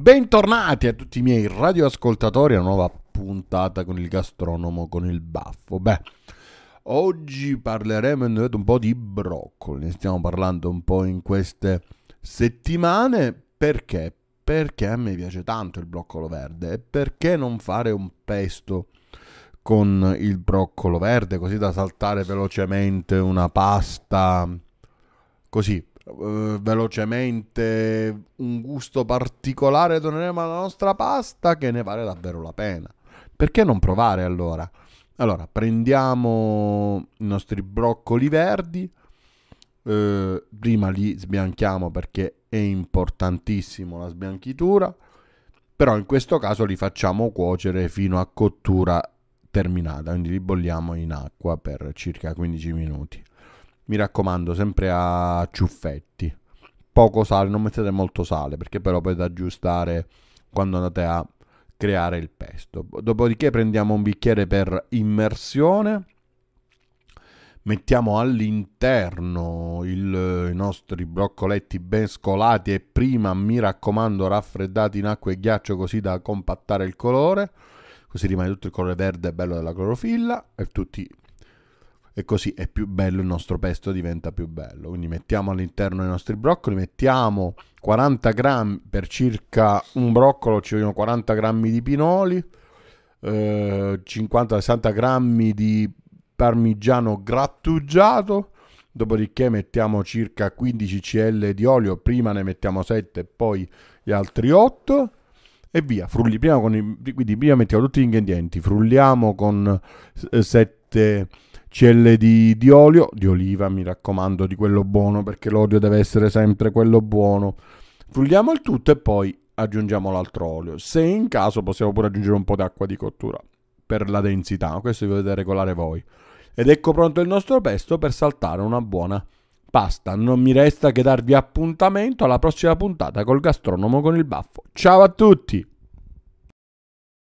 Bentornati a tutti i miei radioascoltatori a una nuova puntata con il gastronomo con il baffo. Beh, oggi parleremo un po' di broccoli, ne stiamo parlando un po' in queste settimane perché? Perché a me piace tanto il broccolo verde e perché non fare un pesto con il broccolo verde così da saltare velocemente una pasta così eh, velocemente un gusto particolare doneremo alla nostra pasta che ne vale davvero la pena. Perché non provare allora? Allora, prendiamo i nostri broccoli verdi, eh, prima li sbianchiamo perché è importantissimo la sbianchitura, però in questo caso li facciamo cuocere fino a cottura terminata, quindi li bolliamo in acqua per circa 15 minuti mi raccomando sempre a ciuffetti poco sale non mettete molto sale perché però poi da aggiustare quando andate a creare il pesto dopodiché prendiamo un bicchiere per immersione mettiamo all'interno il, i nostri broccoletti ben scolati e prima mi raccomando raffreddati in acqua e ghiaccio così da compattare il colore così rimane tutto il colore verde bello della clorofilla e tutti e così è più bello il nostro pesto diventa più bello quindi mettiamo all'interno i nostri broccoli mettiamo 40 grammi per circa un broccolo ci vogliono 40 grammi di pinoli eh, 50-60 grammi di parmigiano grattugiato dopodiché mettiamo circa 15 cl di olio prima ne mettiamo 7 e poi gli altri 8 e via frulli prima con i, quindi prima mettiamo tutti gli ingredienti frulliamo con 7 celle di, di, olio, di oliva mi raccomando, di quello buono perché l'olio deve essere sempre quello buono. Frulliamo il tutto e poi aggiungiamo l'altro olio. Se in caso possiamo pure aggiungere un po' d'acqua di cottura per la densità, questo vi dovete regolare voi. Ed ecco pronto il nostro pesto per saltare una buona pasta. Non mi resta che darvi appuntamento alla prossima puntata col gastronomo con il baffo. Ciao a tutti!